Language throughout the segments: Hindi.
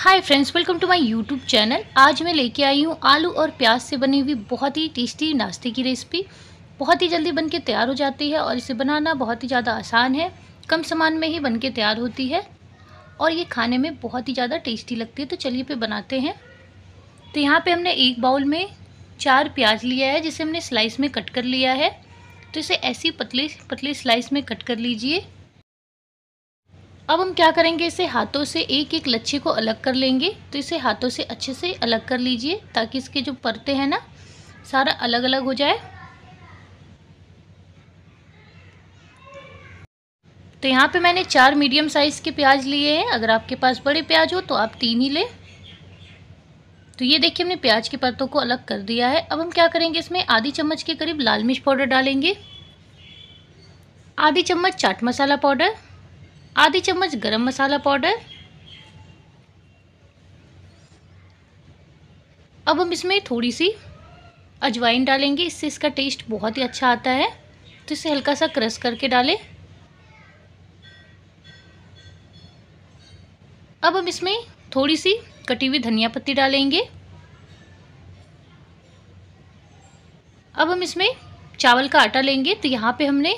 hi friends welcome to my YouTube channel आज मैं लेके आई हूँ आलू और प्याज से बनी हुई बहुत ही टेस्टी नाश्ते की रेसिपी बहुत ही जल्दी बन के तैयार हो जाती है और इसे बनाना बहुत ही ज़्यादा आसान है कम सामान में ही बन के तैयार होती है और ये खाने में बहुत ही ज़्यादा टेस्टी लगती है तो चलिए पे बनाते हैं तो यहाँ पर हमने एक बाउल में चार प्याज लिया है जिसे हमने स्लाइस में कट कर लिया है तो इसे ऐसी पतले पतले स्लाइस में कट कर लीजिए अब हम क्या करेंगे इसे हाथों से एक एक लच्छे को अलग कर लेंगे तो इसे हाथों से अच्छे से अलग कर लीजिए ताकि इसके जो परते हैं ना सारा अलग अलग हो जाए तो यहाँ पे मैंने चार मीडियम साइज़ के प्याज लिए हैं अगर आपके पास बड़े प्याज हो तो आप तीन ही लें तो ये देखिए हमने प्याज के परतों को अलग कर दिया है अब हम क्या करेंगे इसमें आधी चम्मच के करीब लाल मिर्च पाउडर डालेंगे आधी चम्मच चाट मसाला पाउडर आधी चम्मच गरम मसाला पाउडर अब हम इसमें थोड़ी सी अजवाइन डालेंगे इससे इसका टेस्ट बहुत ही अच्छा आता है तो इसे हल्का सा क्रश करके डालें अब हम इसमें थोड़ी सी कटी हुई धनिया पत्ती डालेंगे अब हम इसमें चावल का आटा लेंगे तो यहाँ पे हमने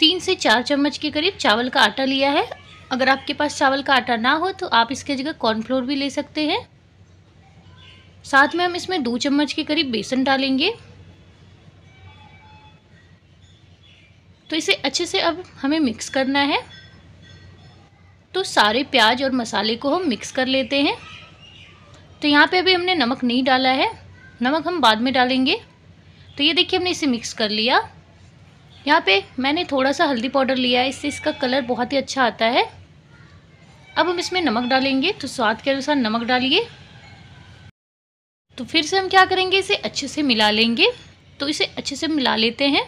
तीन से चार चम्मच के करीब चावल का आटा लिया है अगर आपके पास चावल का आटा ना हो तो आप इसके जगह कॉर्नफ्लोर भी ले सकते हैं साथ में हम इसमें दो चम्मच के करीब बेसन डालेंगे तो इसे अच्छे से अब हमें मिक्स करना है तो सारे प्याज और मसाले को हम मिक्स कर लेते हैं तो यहाँ पे अभी हमने नमक नहीं डाला है नमक हम बाद में डालेंगे तो ये देखिए हमने इसे मिक्स कर लिया यहाँ पे मैंने थोड़ा सा हल्दी पाउडर लिया है इससे इसका कलर बहुत ही अच्छा आता है अब हम इसमें नमक डालेंगे तो स्वाद के अनुसार नमक डालिए तो फिर से हम क्या करेंगे इसे अच्छे से मिला लेंगे तो इसे अच्छे से मिला लेते हैं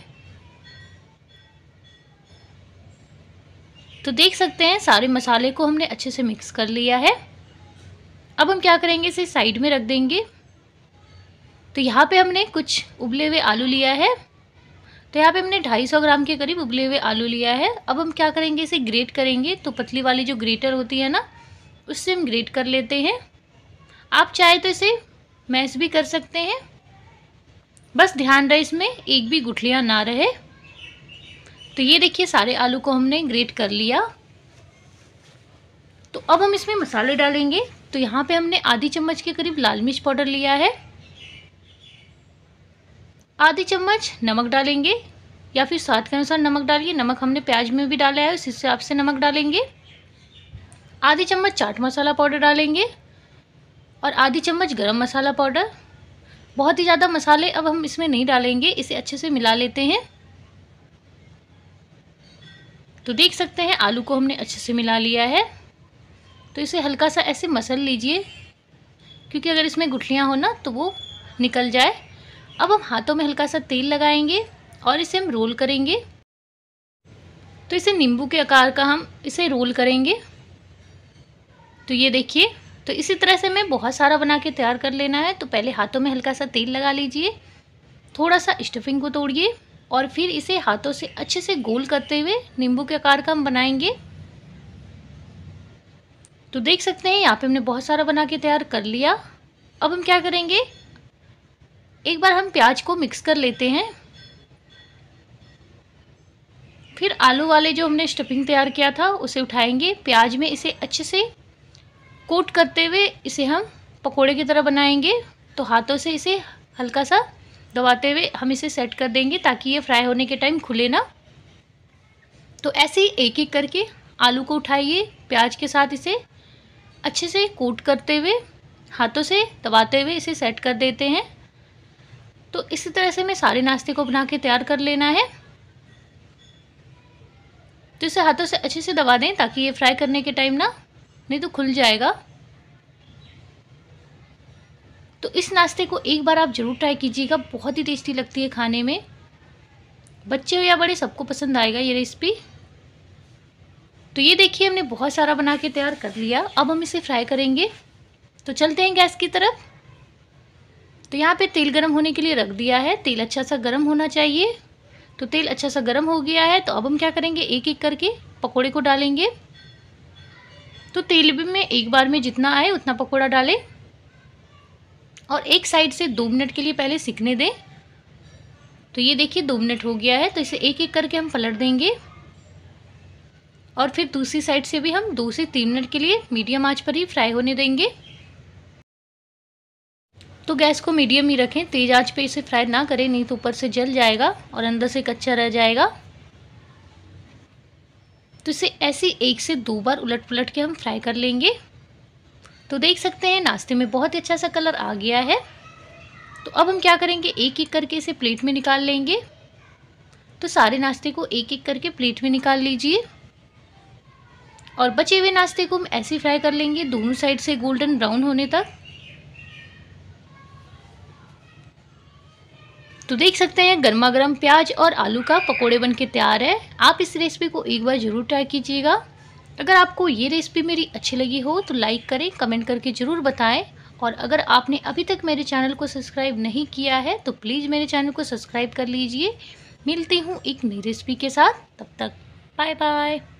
तो देख सकते हैं सारे मसाले को हमने अच्छे से मिक्स कर लिया है अब हम क्या करेंगे इसे साइड में रख देंगे तो यहाँ पे हमने कुछ उबले हुए आलू लिया है तो यहाँ पे हमने 250 ग्राम के करीब उबले हुए आलू लिया है अब हम क्या करेंगे इसे ग्रेट करेंगे तो पतली वाली जो ग्रेटर होती है ना उससे हम ग्रेट कर लेते हैं आप चाहे तो इसे मैश भी कर सकते हैं बस ध्यान रहे इसमें एक भी गुठलियाँ ना रहे तो ये देखिए सारे आलू को हमने ग्रेट कर लिया तो अब हम इसमें मसाले डालेंगे तो यहाँ पे हमने आधी चम्मच के करीब लाल मिर्च पाउडर लिया है आधी चम्मच नमक डालेंगे या फिर स्वाद के अनुसार नमक डालिए नमक हमने प्याज में भी डाला है उस हिसाब से नमक डालेंगे आधी चम्मच चाट मसाला पाउडर डालेंगे और आधी चम्मच गरम मसाला पाउडर बहुत ही ज़्यादा मसाले अब हम इसमें नहीं डालेंगे इसे अच्छे से मिला लेते हैं तो देख सकते हैं आलू को हमने अच्छे से मिला लिया है तो इसे हल्का सा ऐसे मसल लीजिए क्योंकि अगर इसमें गुठलियाँ हो ना तो वो निकल जाए अब हम हाथों में हल्का सा तेल लगाएंगे और इसे हम रोल करेंगे तो इसे नींबू के आकार का हम इसे रोल करेंगे तो ये देखिए तो इसी तरह से हमें बहुत सारा बना के तैयार कर लेना है तो पहले हाथों में हल्का सा तेल लगा लीजिए थोड़ा सा स्टफिंग को तोड़िए और फिर इसे हाथों से अच्छे से गोल करते हुए नींबू के आकार का हम बनाएंगे तो देख सकते हैं यहाँ पे हमने बहुत सारा बना के तैयार कर लिया अब हम क्या करेंगे एक बार हम प्याज को मिक्स कर लेते हैं फिर आलू वाले जो हमने स्टफिंग तैयार किया था उसे उठाएंगे प्याज में इसे अच्छे से कोट करते हुए इसे हम पकोड़े की तरह बनाएंगे तो हाथों से इसे हल्का सा दबाते हुए हम इसे सेट कर देंगे ताकि ये फ्राई होने के टाइम खुले ना तो ऐसे ही एक एक करके आलू को उठाइए प्याज के साथ इसे अच्छे से कोट करते हुए हाथों से दबाते हुए इसे सेट कर देते हैं तो इसी तरह से हमें सारे नाश्ते को बना के तैयार कर लेना है तो इसे हाथों से अच्छे से दबा दें ताकि ये फ्राई करने के टाइम ना नहीं तो खुल जाएगा तो इस नाश्ते को एक बार आप ज़रूर ट्राई कीजिएगा बहुत ही टेस्टी लगती है खाने में बच्चे हो या बड़े सबको पसंद आएगा ये रेसिपी तो ये देखिए हमने बहुत सारा बना के तैयार कर लिया अब हम इसे फ्राई करेंगे तो चलते हैं गैस की तरफ तो यहाँ पे तेल गरम होने के लिए रख दिया है तेल अच्छा सा गरम होना चाहिए तो तेल अच्छा सा गरम हो गया है तो अब हम क्या करेंगे एक एक करके पकोड़े को डालेंगे तो तेल भी में एक बार में जितना आए उतना पकोड़ा डालें और एक साइड से दो मिनट के लिए पहले सिकने दें तो ये देखिए दो मिनट हो गया है तो इसे एक एक करके हम पलट देंगे और फिर दूसरी साइड से भी हम दो से तीन मिनट के लिए मीडियम आँच पर ही फ्राई होने देंगे तो गैस को मीडियम ही रखें तेज़ आंच पे इसे फ्राई ना करें नहीं तो ऊपर से जल जाएगा और अंदर से कच्चा रह जाएगा तो इसे ऐसे एक से दो बार उलट पुलट के हम फ्राई कर लेंगे तो देख सकते हैं नाश्ते में बहुत ही अच्छा सा कलर आ गया है तो अब हम क्या करेंगे एक एक करके इसे प्लेट में निकाल लेंगे तो सारे नाश्ते को एक एक करके प्लेट में निकाल लीजिए और बचे हुए नाश्ते को हम ऐसे फ्राई कर लेंगे दोनों साइड से गोल्डन ब्राउन होने तक तो देख सकते हैं गर्मा गर्म प्याज और आलू का पकोड़े बन के तैयार है आप इस रेसिपी को एक बार ज़रूर ट्राई कीजिएगा अगर आपको ये रेसिपी मेरी अच्छी लगी हो तो लाइक करें कमेंट करके ज़रूर बताएं और अगर आपने अभी तक मेरे चैनल को सब्सक्राइब नहीं किया है तो प्लीज़ मेरे चैनल को सब्सक्राइब कर लीजिए मिलती हूँ एक नई रेसिपी के साथ तब तक बाय बाय